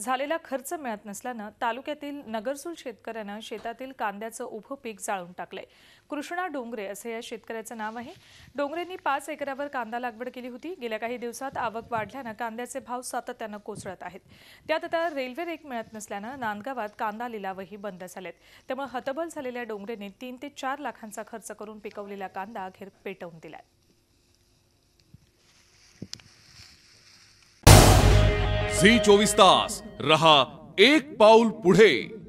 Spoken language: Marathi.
झालेला खर्च मिळत नसल्यानं तालुक्यातील नगरसूल शेतकऱ्यानं शेतातील कांद्याचं उभं पीक जाळून टाकलंय कृष्णा डोंगरे असे या शेतकऱ्याचं नाव आहे डोंगरेंनी पाच एकरावर कांदा लागवड केली होती गेल्या काही दिवसात आवक वाढल्यानं कांद्याचे भाव सातत्यानं कोसळत आहेत त्यात आता रेल्वे रेक मिळत नसल्यानं नांदगावात कांदा लिलावही बंद झालेत त्यामुळे हतबल झालेल्या डोंगरेने तीन ते चार लाखांचा खर्च करून पिकवलेला कांदा अखेर पेटवून दिलाय चोवीस तास रहा एक पाउल पुढे